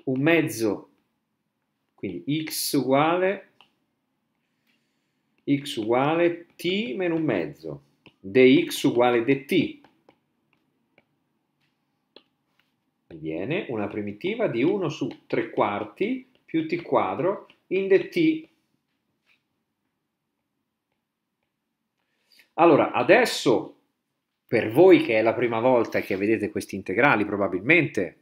un mezzo, quindi x uguale, x uguale t meno un mezzo, dx uguale dt, mi viene una primitiva di 1 su 3 quarti più t quadro in dt. Allora, adesso per voi che è la prima volta che vedete questi integrali probabilmente,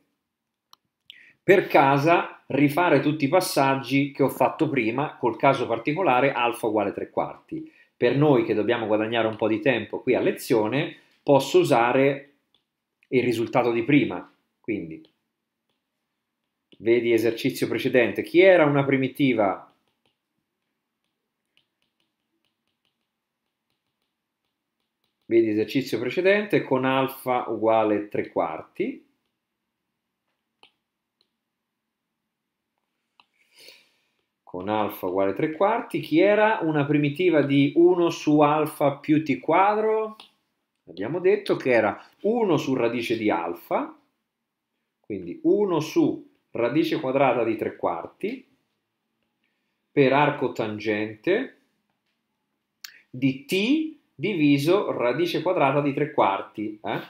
per casa rifare tutti i passaggi che ho fatto prima col caso particolare alfa uguale 3 quarti. Per noi che dobbiamo guadagnare un po' di tempo qui a lezione, posso usare il risultato di prima. Quindi, vedi esercizio precedente, chi era una primitiva vedi esercizio precedente, con alfa uguale 3 quarti, con alfa uguale 3 quarti, chi era una primitiva di 1 su alfa più t quadro? Abbiamo detto che era 1 su radice di alfa, quindi 1 su radice quadrata di 3 quarti per arco tangente di t diviso radice quadrata di 3 quarti. Eh?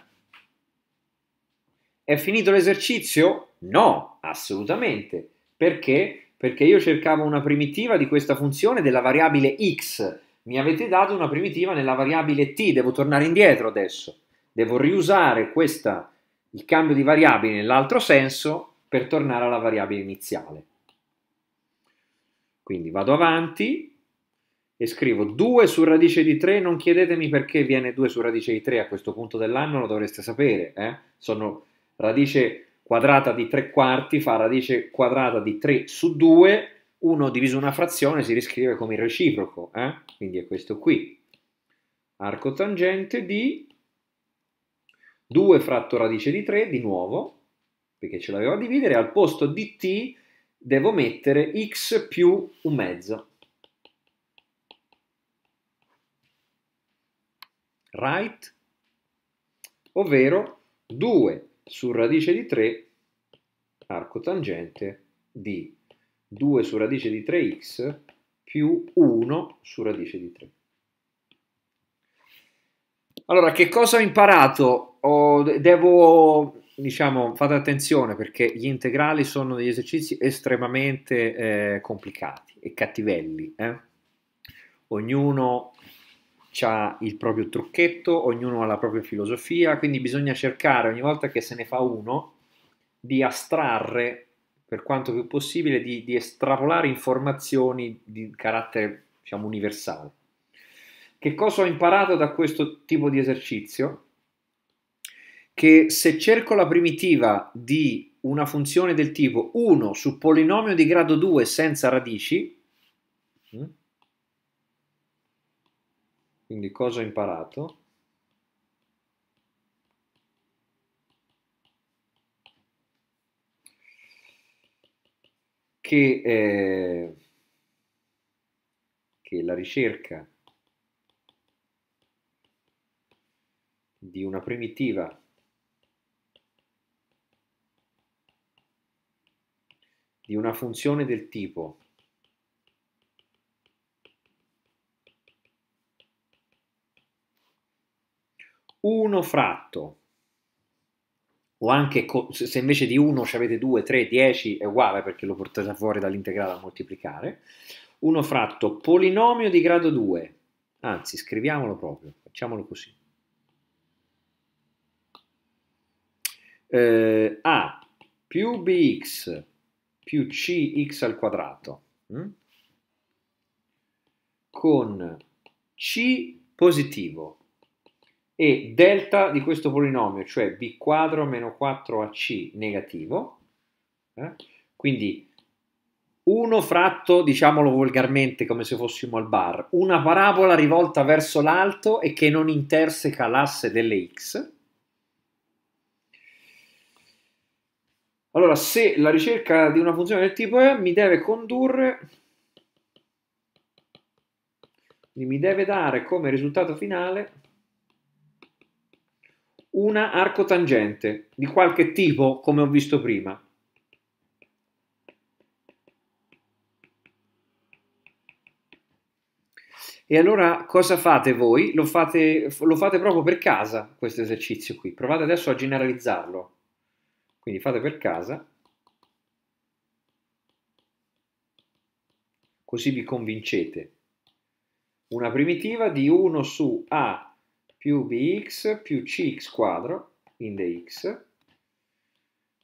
È finito l'esercizio? No, assolutamente. Perché? Perché io cercavo una primitiva di questa funzione della variabile x. Mi avete dato una primitiva nella variabile t, devo tornare indietro adesso. Devo riusare questa, il cambio di variabile nell'altro senso per tornare alla variabile iniziale. Quindi vado avanti, e scrivo 2 su radice di 3, non chiedetemi perché viene 2 su radice di 3 a questo punto dell'anno, lo dovreste sapere, eh? sono radice quadrata di 3 quarti fa radice quadrata di 3 su 2, 1 diviso una frazione si riscrive come il reciproco, eh? quindi è questo qui, arco tangente di 2 fratto radice di 3, di nuovo, perché ce l'aveva a dividere, al posto di t devo mettere x più un mezzo, right, ovvero 2 su radice di 3 arco tangente di 2 su radice di 3x più 1 su radice di 3. Allora, che cosa ho imparato? Oh, devo, diciamo, fate attenzione perché gli integrali sono degli esercizi estremamente eh, complicati e cattivelli. Eh? Ognuno ha il proprio trucchetto, ognuno ha la propria filosofia, quindi bisogna cercare ogni volta che se ne fa uno di astrarre per quanto più possibile, di, di estrapolare informazioni di carattere diciamo, universale. Che cosa ho imparato da questo tipo di esercizio? Che se cerco la primitiva di una funzione del tipo 1 su polinomio di grado 2 senza radici, hm, quindi cosa ho imparato? Che, eh, che la ricerca di una primitiva di una funzione del tipo 1 fratto, o anche se invece di 1 avete 2, 3, 10 è uguale perché lo portate fuori dall'integrale a moltiplicare, 1 fratto polinomio di grado 2, anzi scriviamolo proprio, facciamolo così. Eh, A più bx più cx al quadrato mh? Mm? con c positivo e delta di questo polinomio, cioè b quadro meno 4ac negativo, eh? quindi 1 fratto, diciamolo volgarmente come se fossimo al bar, una parabola rivolta verso l'alto e che non interseca l'asse delle x. Allora, se la ricerca di una funzione del tipo E mi deve condurre, mi deve dare come risultato finale una arcotangente di qualche tipo, come ho visto prima. E allora cosa fate voi? Lo fate, lo fate proprio per casa questo esercizio qui. Provate adesso a generalizzarlo. Quindi fate per casa. Così vi convincete. Una primitiva di 1 su A più bx più cx quadro in dx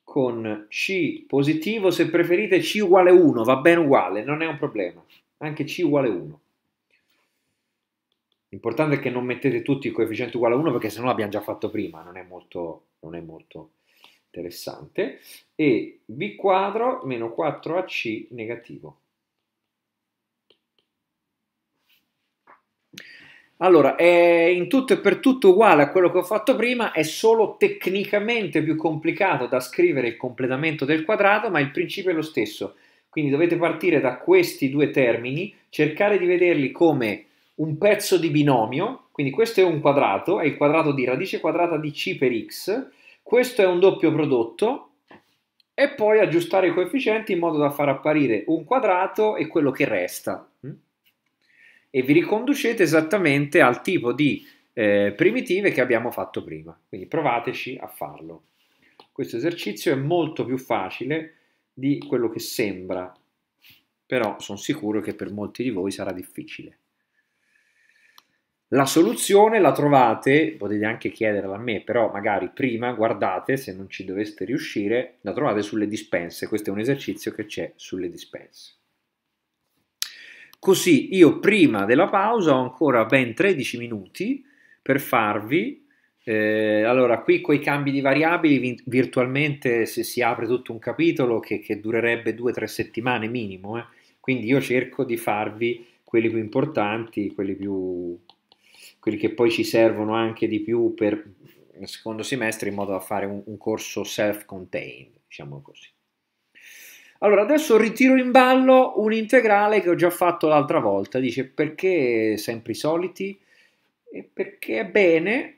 con c positivo se preferite c uguale 1 va bene uguale non è un problema anche c uguale 1 l'importante è che non mettete tutti il coefficiente uguale a 1 perché sennò l'abbiamo già fatto prima non è molto, non è molto interessante e b quadro meno 4ac negativo Allora, è in tutto e per tutto uguale a quello che ho fatto prima, è solo tecnicamente più complicato da scrivere il completamento del quadrato, ma il principio è lo stesso. Quindi dovete partire da questi due termini, cercare di vederli come un pezzo di binomio, quindi questo è un quadrato, è il quadrato di radice quadrata di c per x, questo è un doppio prodotto, e poi aggiustare i coefficienti in modo da far apparire un quadrato e quello che resta e vi riconducete esattamente al tipo di eh, primitive che abbiamo fatto prima. Quindi provateci a farlo. Questo esercizio è molto più facile di quello che sembra, però sono sicuro che per molti di voi sarà difficile. La soluzione la trovate, potete anche chiederla a me, però magari prima guardate, se non ci doveste riuscire, la trovate sulle dispense. Questo è un esercizio che c'è sulle dispense. Così io prima della pausa ho ancora ben 13 minuti per farvi. Eh, allora, qui con i cambi di variabili, virtualmente se si apre tutto un capitolo che, che durerebbe 2-3 settimane minimo, eh. quindi io cerco di farvi quelli più importanti, quelli, più, quelli che poi ci servono anche di più per il secondo semestre in modo da fare un, un corso self-contained, diciamo così. Allora, adesso ritiro in ballo un integrale che ho già fatto l'altra volta. Dice perché sempre i soliti? E perché è bene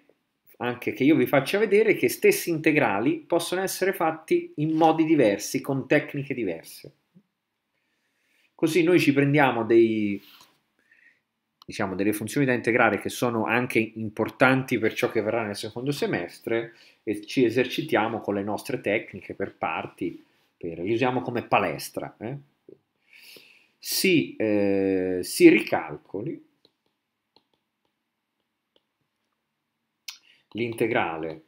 anche che io vi faccia vedere che stessi integrali possono essere fatti in modi diversi, con tecniche diverse. Così noi ci prendiamo dei, diciamo, delle funzioni da integrare che sono anche importanti per ciò che verrà nel secondo semestre e ci esercitiamo con le nostre tecniche per parti per, li usiamo come palestra, eh? si, eh, si ricalcoli l'integrale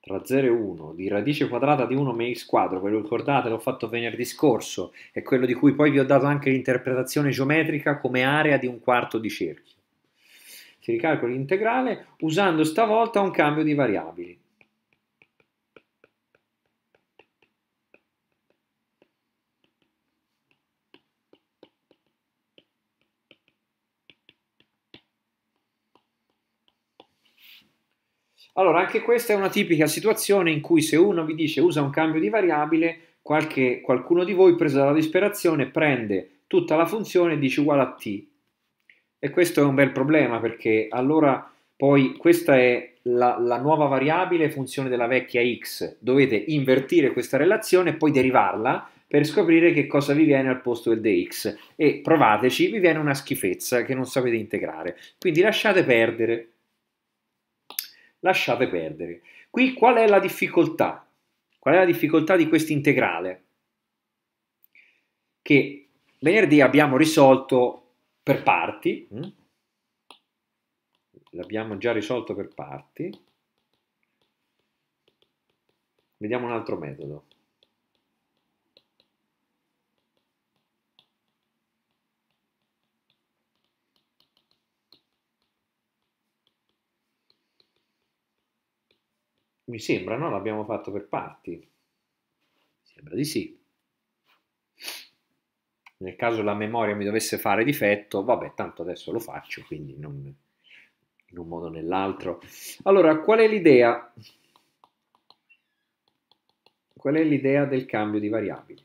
tra 0 e 1 di radice quadrata di 1 mx quadro, ve lo ricordate, l'ho fatto venerdì scorso, è quello di cui poi vi ho dato anche l'interpretazione geometrica come area di un quarto di cerchio. Si ricalcola l'integrale usando stavolta un cambio di variabili. Allora, anche questa è una tipica situazione in cui se uno vi dice usa un cambio di variabile, qualche, qualcuno di voi, preso dalla disperazione, prende tutta la funzione e dice uguale a t. E questo è un bel problema perché allora poi questa è la, la nuova variabile funzione della vecchia x. Dovete invertire questa relazione e poi derivarla per scoprire che cosa vi viene al posto del dx e provateci, vi viene una schifezza che non sapete integrare. Quindi lasciate perdere lasciate perdere. Qui qual è la difficoltà? Qual è la difficoltà di questo integrale? Che venerdì abbiamo risolto per parti, mm. l'abbiamo già risolto per parti, vediamo un altro metodo. Mi sembra, no? L'abbiamo fatto per parti. Mi sembra di sì. Nel caso la memoria mi dovesse fare difetto, vabbè, tanto adesso lo faccio, quindi non, in un modo o nell'altro. Allora, qual è l'idea? Qual è l'idea del cambio di variabili?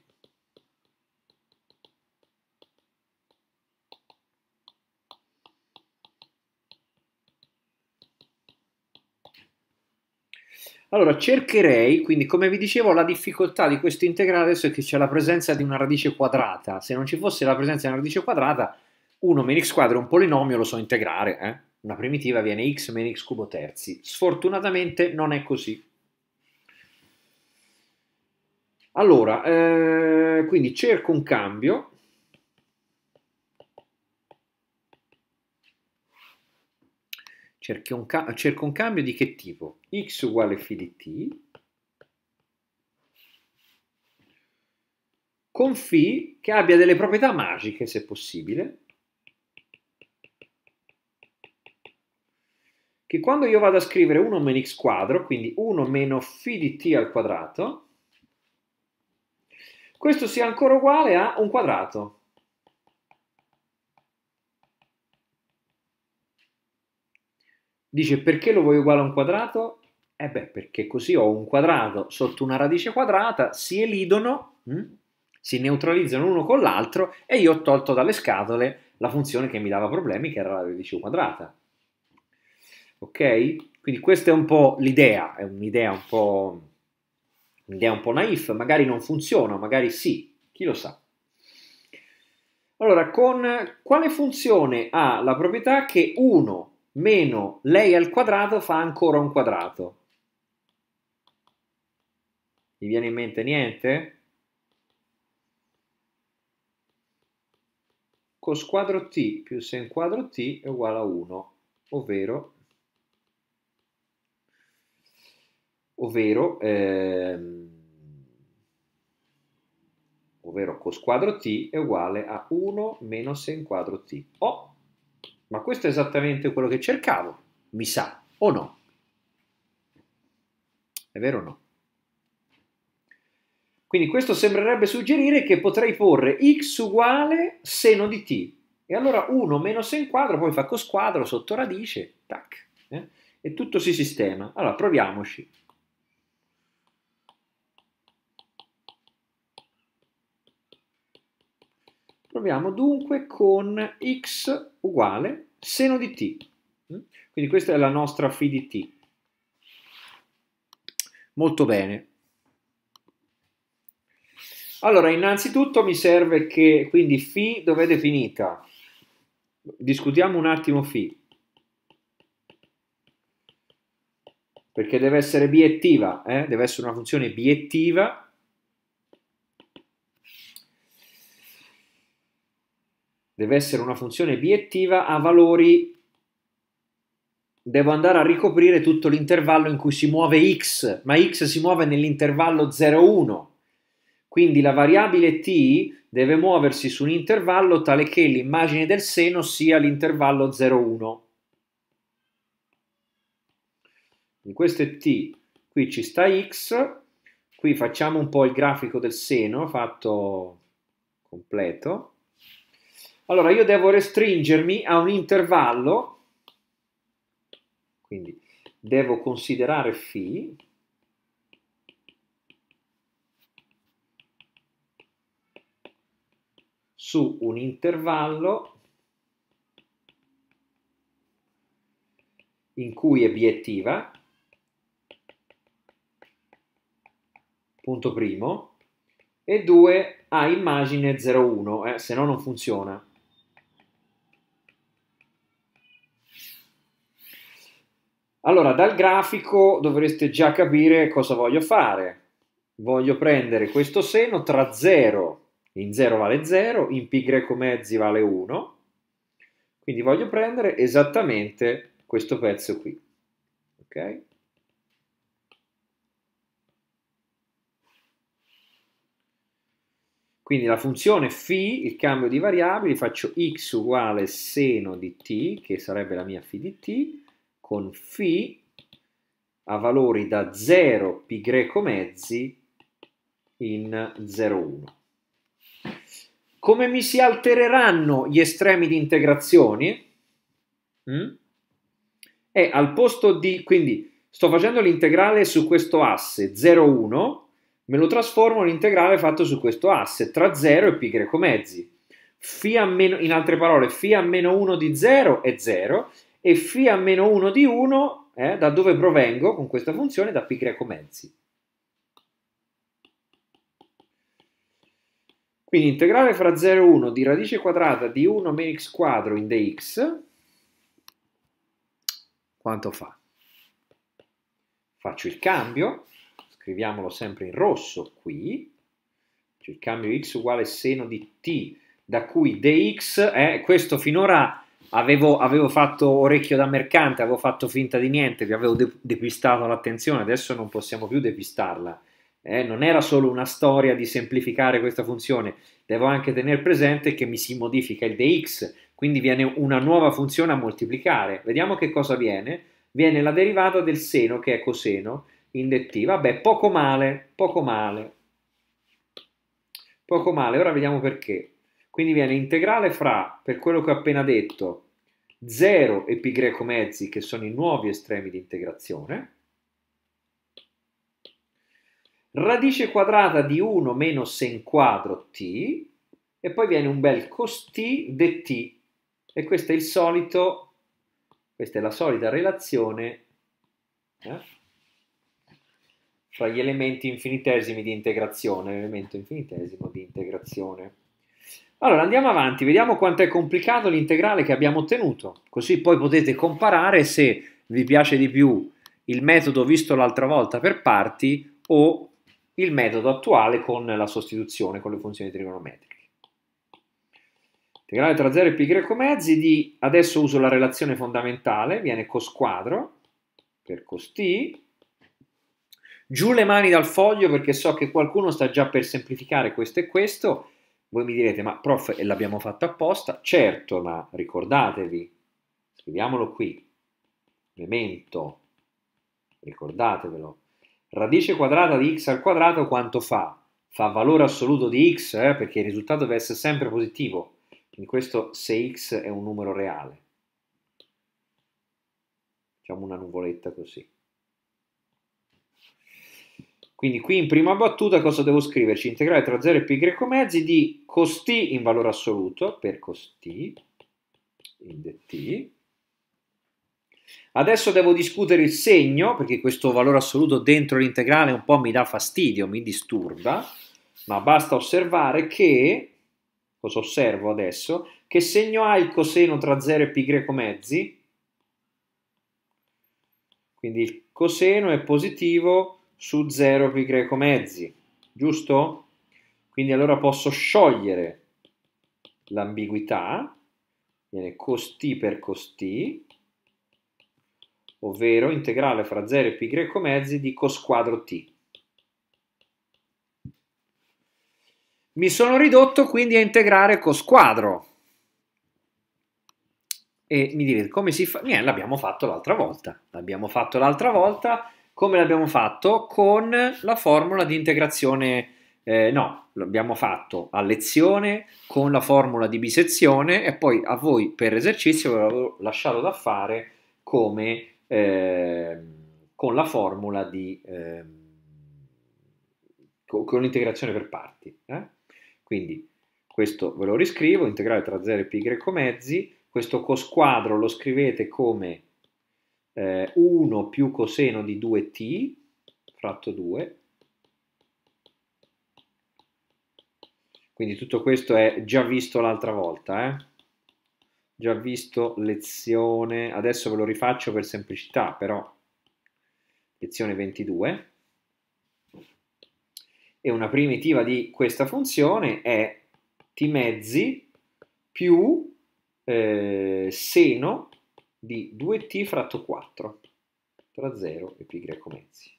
Allora, cercherei, quindi come vi dicevo, la difficoltà di questo integrale adesso è che c'è la presenza di una radice quadrata. Se non ci fosse la presenza di una radice quadrata, 1 meno x quadro è un polinomio, lo so integrare, eh? una primitiva viene x meno x cubo terzi. Sfortunatamente non è così. Allora, eh, quindi cerco un cambio, Un cerco un cambio di che tipo? x uguale φ di t con φ che abbia delle proprietà magiche, se possibile, che quando io vado a scrivere 1 meno x quadro, quindi 1 meno φ di t al quadrato, questo sia ancora uguale a un quadrato, Dice perché lo vuoi uguale a un quadrato? eh beh, perché così ho un quadrato sotto una radice quadrata, si elidono, mh? Hm, si neutralizzano uno con l'altro e io ho tolto dalle scatole la funzione che mi dava problemi, che era la radice quadrata. Ok? Quindi questa è un po' l'idea, è un'idea un po', un'idea un po' naif, magari non funziona, magari sì, chi lo sa. Allora, con quale funzione ha la proprietà che 1 meno lei al quadrato fa ancora un quadrato. Vi viene in mente niente? Cos quadro t più sen quadro t è uguale a 1, ovvero, ovvero, ehm, ovvero cos quadro t è uguale a 1 meno sen quadro t. Oh! Ma questo è esattamente quello che cercavo, mi sa, o no? È vero o no? Quindi questo sembrerebbe suggerire che potrei porre x uguale seno di t. E allora 1 meno sen quadro, poi fa cosquadro sotto radice, tac, eh? e tutto si sistema. Allora proviamoci. Proviamo dunque con x uguale seno di t. Mm? Quindi questa è la nostra phi di t. Molto bene. Allora, innanzitutto mi serve che, quindi phi dov'è definita? Discutiamo un attimo phi. Perché deve essere biettiva, eh? deve essere una funzione biettiva deve essere una funzione biettiva a valori devo andare a ricoprire tutto l'intervallo in cui si muove x, ma x si muove nell'intervallo 0,1. Quindi la variabile t deve muoversi su un intervallo tale che l'immagine del seno sia l'intervallo 0,1. in questo è t, qui ci sta x, qui facciamo un po' il grafico del seno fatto completo. Allora io devo restringermi a un intervallo, quindi devo considerare φ su un intervallo in cui è biettiva, punto primo, e 2 a immagine 0,1, eh, se no non funziona. Allora, dal grafico dovreste già capire cosa voglio fare. Voglio prendere questo seno tra 0, in 0 vale 0, in pi greco mezzi vale 1, quindi voglio prendere esattamente questo pezzo qui. Ok? Quindi la funzione φ, il cambio di variabili, faccio x uguale seno di t, che sarebbe la mia φ di t, con φ a valori da 0 pi greco mezzi in 0,1. Come mi si altereranno gli estremi di integrazione? Mm? E al posto di, quindi sto facendo l'integrale su questo asse 0,1, me lo trasformo in integrale fatto su questo asse tra 0 e pi greco mezzi. Meno, in altre parole, φ a meno 1 di 0 è 0 e φ a meno 1 di 1, eh, da dove provengo con questa funzione? Da π greco mezzi. Quindi integrale fra 0 e 1 di radice quadrata di 1 meno x quadro in dx, quanto fa? Faccio il cambio, scriviamolo sempre in rosso qui, il cambio x uguale seno di t, da cui dx, eh, questo finora Avevo, avevo, fatto orecchio da mercante, avevo fatto finta di niente, vi avevo de depistato l'attenzione, adesso non possiamo più depistarla. Eh, non era solo una storia di semplificare questa funzione, devo anche tenere presente che mi si modifica il dx, quindi viene una nuova funzione a moltiplicare. Vediamo che cosa viene. Viene la derivata del seno, che è coseno, indettiva. Beh, poco male, poco male. Poco male, ora vediamo perché. Quindi viene integrale fra, per quello che ho appena detto, 0 e π mezzi che sono i nuovi estremi di integrazione, radice quadrata di 1 meno sen quadro t, e poi viene un bel cos t dt, e questo è il solito, questa è la solita relazione eh, fra gli elementi infinitesimi di integrazione, l'elemento infinitesimo di integrazione. Allora andiamo avanti, vediamo quanto è complicato l'integrale che abbiamo ottenuto, così poi potete comparare se vi piace di più il metodo visto l'altra volta per parti o il metodo attuale con la sostituzione, con le funzioni trigonometriche. Integrale tra 0 e π mezzi di, adesso uso la relazione fondamentale, viene cos quadro per cos t, giù le mani dal foglio perché so che qualcuno sta già per semplificare questo e questo, voi mi direte, ma prof, l'abbiamo fatto apposta? Certo, ma ricordatevi, scriviamolo qui, memento, ricordatevelo, radice quadrata di x al quadrato quanto fa? Fa valore assoluto di x, eh, perché il risultato deve essere sempre positivo, in questo se x è un numero reale. Facciamo una nuvoletta così. Quindi qui in prima battuta cosa devo scriverci? Integrale tra 0 e π mezzi di cos t in valore assoluto per cos t in dt. Adesso devo discutere il segno, perché questo valore assoluto dentro l'integrale un po' mi dà fastidio, mi disturba, ma basta osservare che, cosa osservo adesso? Che segno ha il coseno tra 0 e π mezzi? Quindi il coseno è positivo su 0 pi greco mezzi, giusto? Quindi allora posso sciogliere l'ambiguità, viene cos t per cos t, ovvero integrale fra 0 e pi greco mezzi di cos quadro t. Mi sono ridotto quindi a integrare cos quadro. E mi direte come si fa? Niente, l'abbiamo fatto l'altra volta. L'abbiamo fatto l'altra volta come l'abbiamo fatto? Con la formula di integrazione, eh, no, l'abbiamo fatto a lezione con la formula di bisezione e poi a voi per esercizio ve l'avevo lasciato da fare come eh, con la formula di... Eh, con l'integrazione per parti. Eh? Quindi questo ve lo riscrivo, integrale tra 0 e π greco mezzi, questo cosquadro lo scrivete come eh, 1 più coseno di 2t fratto 2. Quindi tutto questo è già visto l'altra volta, eh? già visto lezione, adesso ve lo rifaccio per semplicità, però lezione 22. E una primitiva di questa funzione è t mezzi più eh, seno di 2t fratto 4 tra 0 e π mezzi.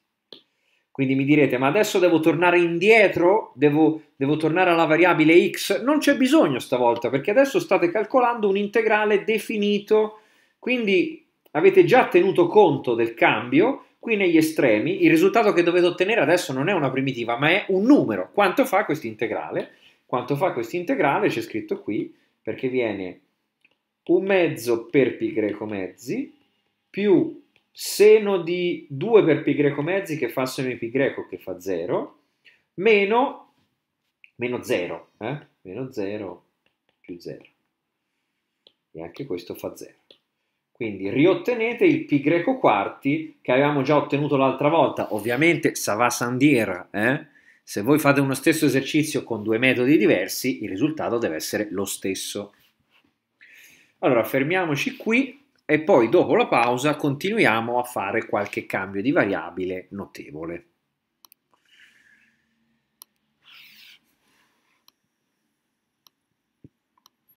Quindi mi direte, ma adesso devo tornare indietro? Devo, devo tornare alla variabile x? Non c'è bisogno stavolta, perché adesso state calcolando un integrale definito, quindi avete già tenuto conto del cambio, qui negli estremi il risultato che dovete ottenere adesso non è una primitiva, ma è un numero. Quanto fa questo integrale? Quanto fa questo integrale? C'è scritto qui, perché viene un mezzo per pi greco mezzi più seno di 2 per pi greco mezzi che fa seno di pi greco che fa 0 meno meno 0 eh? meno 0 più 0 e anche questo fa 0 quindi riottenete il pi greco quarti che avevamo già ottenuto l'altra volta ovviamente va sandiera eh? se voi fate uno stesso esercizio con due metodi diversi il risultato deve essere lo stesso allora, fermiamoci qui e poi dopo la pausa continuiamo a fare qualche cambio di variabile notevole.